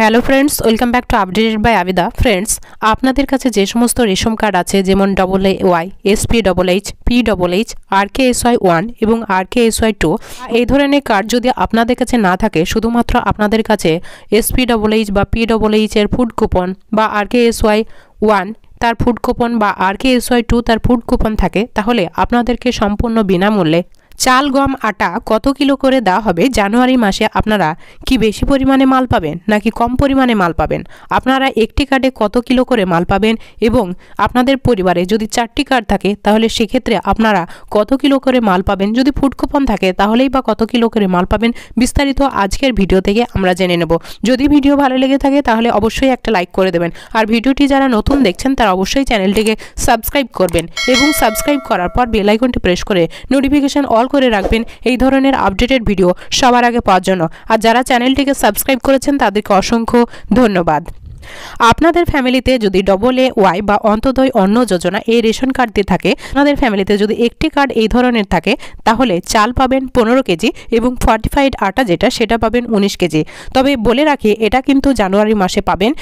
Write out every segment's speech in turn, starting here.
hello friends welcome back to updated by Abida friends আপনাদের কাছে যে সমস্ত রেশন কার্ড আছে যেমন double A Y SP double H P double H R K S Y one এবং R K S Y two এই ধরনের card যদি আপনাদের কাছে না থাকে শুধুমাত্র আপনাদের কাছে এসপি ডবল এইচ বা পি ডবল এইচ এর ফুড কুপন বা R K S Y one তার ফুড কুপন বা R K S Y two তার ফুড কুপন থাকে তাহলে আপনাদেরকে সম্পূর্ণ বিনামূল্যে চাল গম আটা কত কিলো করে দেওয়া হবে জানুয়ারি মাসে আপনারা কি বেশি পরিমাণে মাল পাবেন নাকি কম পরিমাণে মাল পাবেন আপনারা একটি কার্ডে কত কিলো করে মাল পাবেন এবং আপনাদের পরিবারে যদি চারটি কার্ড থাকে তাহলে সেক্ষেত্রে আপনারা কত কিলো করে মাল পাবেন যদি ফুড কুপন থাকে তাহলেই বা কত কিলো করে মাল পাবেন বিস্তারিত আজকের ভিডিও থেকে আমরা জেনে নেব যদি ভিডিও ভালো লেগে থাকে তাহলে অবশ্যই একটা লাইক করে দেবেন আর ভিডিওটি যারা নতুন দেখছেন তারা অবশ্যই চ্যানেলটিকে সাবস্ক্রাইব করবেন এবং সাবস্ক্রাইব করার পর বেলাইকনটি প্রেস করে নোটিফিকেশান অল অল করে রাখবেন এই ধরনের আপডেটেড ভিডিও সবার আগে পাওয়ার জন্য আর যারা চ্যানেলটিকে সাবস্ক্রাইব করেছেন তাদেরকে অসংখ্য ধন্যবাদ আপনাদের ফ্যামিলিতে যদি ডবল এ ওয়াই বা অন্তদয় অন্ন যোজনা এই রেশন কার্ড দিয়ে থাকে আপনাদের ফ্যামিলিতে যদি একটি কার্ড এই ধরনের থাকে তাহলে চাল পাবেন পনেরো কেজি এবং ফর্টিফাইড আটা যেটা সেটা পাবেন উনিশ কেজি তবে বলে রাখি এটা কিন্তু জানুয়ারি মাসে পাবেন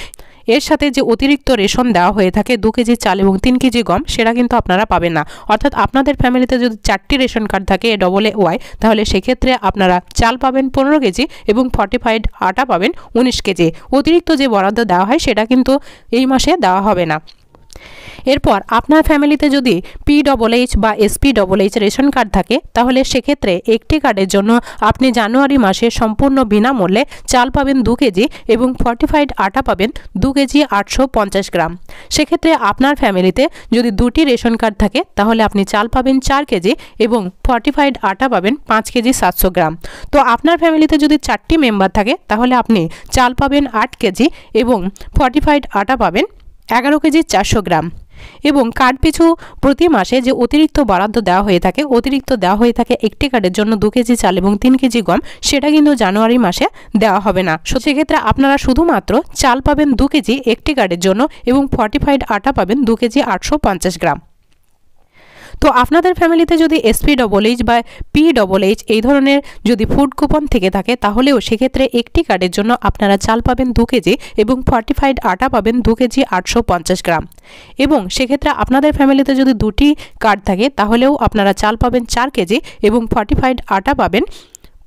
এর সাথে যে অতিরিক্ত রেশন দেওয়া হয়ে থাকে দু কেজি চাল এবং তিন কেজি গম সেটা কিন্তু আপনারা পাবেন না অর্থাৎ আপনাদের ফ্যামিলিতে যদি চারটি রেশন কার্ড থাকে এ ডবল এ ওয়াই তাহলে সেক্ষেত্রে আপনারা চাল পাবেন পনেরো কেজি এবং ফর্টিফাইড আটা পাবেন উনিশ কেজি অতিরিক্ত যে বরাদ্দ দেওয়া হয় সেটা কিন্তু এই মাসে দেওয়া হবে না এরপর আপনার ফ্যামিলিতে যদি পি ডবল এইচ বা SP double H ration card থাকে তাহলে সেক্ষেত্রে একটি কার্ডের জন্য আপনি জানুয়ারি মাসে সম্পূর্ণ বিনামূল্যে চাল পাবেন দু কেজি এবং ফর্টিফাইড আটা পাবেন দু কেজি আটশো পঞ্চাশ গ্রাম সেক্ষেত্রে আপনার ফ্যামিলিতে যদি দুটি রেশন কার্ড থাকে তাহলে আপনি চাল পাবেন চার কেজি এবং ফর্টিফাইড আটা পাবেন পাঁচ কেজি সাতশো গ্রাম তো আপনার ফ্যামিলিতে যদি চারটি মেম্বার থাকে তাহলে আপনি চাল পাবেন আট কেজি এবং ফর্টিফাইড আটা পাবেন এগারো কেজি চারশো গ্রাম এবং কার্ড পিছু প্রতি মাসে যে অতিরিক্ত বরাদ্দ দেওয়া হয়ে থাকে অতিরিক্ত দেওয়া হয়ে থাকে একটি কার্ডের জন্য দু কেজি চাল এবং তিন কেজি গম সেটা কিন্তু জানুয়ারি মাসে দেওয়া হবে না সো সেক্ষেত্রে আপনারা শুধুমাত্র চাল পাবেন দু কেজি একটি কার্ডের জন্য এবং ফর্টিফাইড আটা পাবেন দু কেজি আটশো গ্রাম তো আপনাদের ফ্যামিলিতে যদি এসপি ডবল এইচ বা পি ডবল এইচ এই ধরনের যদি ফুড কুপন থেকে থাকে তাহলেও সেক্ষেত্রে একটি কার্ডের জন্য আপনারা চাল পাবেন দু কেজি এবং ফর্টিফাইড আটা পাবেন দু কেজি আটশো গ্রাম এবং সেক্ষেত্রে আপনাদের ফ্যামিলিতে যদি দুটি কার্ড থাকে তাহলেও আপনারা চাল পাবেন চার কেজি এবং ফর্টিফাইড আটা পাবেন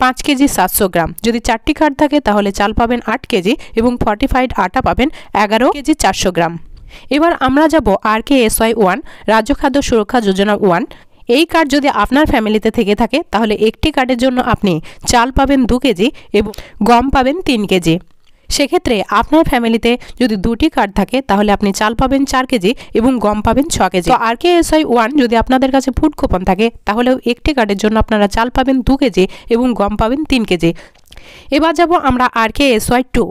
পাঁচ কেজি সাতশো গ্রাম যদি চারটি কার্ড থাকে তাহলে চাল পাবেন আট কেজি এবং ফর্টিফাইড আটা পাবেন এগারো কেজি চারশো গ্রাম এবার আমরা যাব R K S Y one রাজ্য খাদ্য সুরক্ষা যোজনা ওয়ান এই কার্ড যদি আপনার ফ্যামিলিতে থেকে থাকে তাহলে একটি কার্ডের জন্য আপনি চাল পাবেন দু কেজি এবং গম পাবেন তিন কেজি সেক্ষেত্রে আপনার ফ্যামিলিতে যদি দুটি কার্ড থাকে তাহলে আপনি চাল পাবেন চার কেজি এবং গম পাবেন ছ KG R K S I one যদি আপনাদের কাছে ফুড কুপন থাকে তাহলেও একটি কার্ডের জন্য আপনারা চাল পাবেন দু কেজি এবং গম পাবেন তিন কেজি এবার যাব আমরা R K S Y two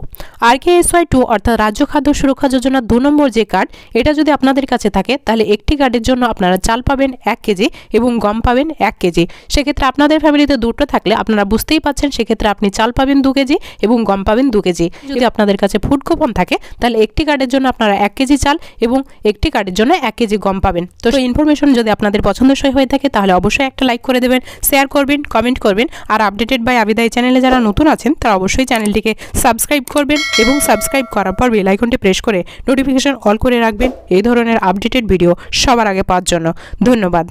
R K S Y two অর্থাৎ রাজ্য খাদ্য সুরক্ষা যোজনার দু নম্বর যে কার্ড এটা যদি আপনাদের কাছে থাকে তাহলে একটি কার্ডের জন্য আপনারা চাল পাবেন এক কেজি এবং গম পাবেন এক কেজি সেক্ষেত্রে আপনাদের ফ্যামিলিতে দুটো থাকলে আপনারা বুঝতেই পাচ্ছেন সেক্ষেত্রে আপনি চাল পাবেন দু কেজি এবং গম পাবেন দু কেজি যদি আপনাদের কাছে ফুড কুপন থাকে তাহলে একটি কার্ডের জন্য আপনারা এক কেজি চাল এবং একটি কার্ডের জন্য এক কেজি গম পাবেন তো সেই ইনফরমেশন যদি আপনাদের পছন্দসই হয়ে থাকে তাহলে অবশ্যই একটা লাইক করে দেবেন শেয়ার করবেন কমেন্ট করবেন আর আপডেটেড বাই আবিদাই চ্যানেলে যারা নতুন নতুন আছেন তারা অবশ্যই চ্যানেলটিকে সাবস্ক্রাইব করবেন এবং সাবস্ক্রাইব করার পর বেল আইকনটি প্রেস করে নোটিফিকেশন অল করে রাখবেন এই ধরনের আপডেটেড ভিডিও সবার আগে পাওয়ার জন্য ধন্যবাদ